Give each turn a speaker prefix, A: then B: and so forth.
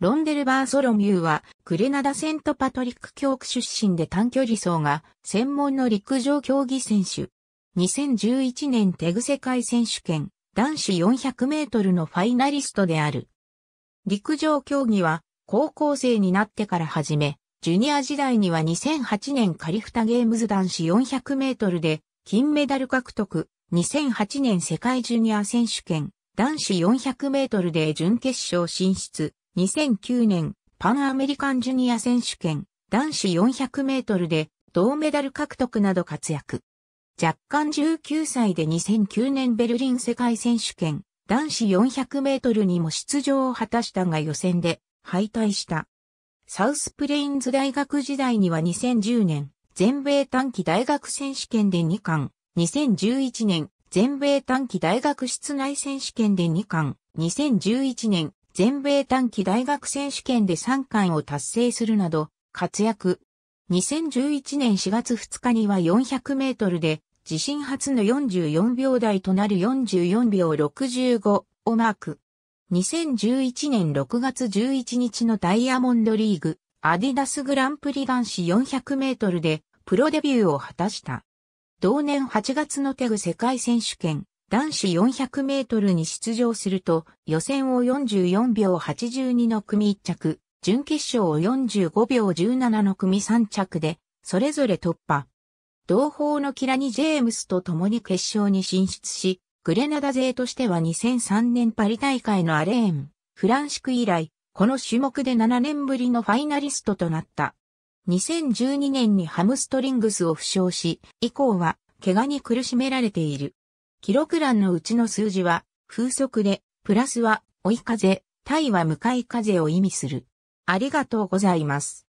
A: ロンデル・バーソロミューは、グレナダ・セント・パトリック教区出身で短距離走が、専門の陸上競技選手。2011年テグ世界選手権、男子400メートルのファイナリストである。陸上競技は、高校生になってから始め、ジュニア時代には2008年カリフタゲームズ男子400メートルで、金メダル獲得、2008年世界ジュニア選手権、男子400メートルで準決勝進出、2009年、パンアメリカンジュニア選手権、男子400メートルで、銅メダル獲得など活躍。若干19歳で2009年ベルリン世界選手権、男子400メートルにも出場を果たしたが予選で敗退した。サウスプレインズ大学時代には2010年、全米短期大学選手権で2冠、2011年、全米短期大学室内選手権で2冠、2011年、全米短期大学選手権で3冠を達成するなど活躍。2011年4月2日には400メートルで自身初の44秒台となる44秒65をマーク。2011年6月11日のダイヤモンドリーグアディダスグランプリ男子400メートルでプロデビューを果たした。同年8月のテグ世界選手権男子400メートルに出場すると、予選を44秒82の組1着、準決勝を45秒17の組3着で、それぞれ突破。同胞のキラニ・ジェームスと共に決勝に進出し、グレナダ勢としては2003年パリ大会のアレーン、フランシク以来、この種目で7年ぶりのファイナリストとなった。2012年にハムストリングスを負傷し、以降は怪我に苦しめられている。記録欄のうちの数字は、風速で、プラスは追い風、対は向かい風を意味する。ありがとうございます。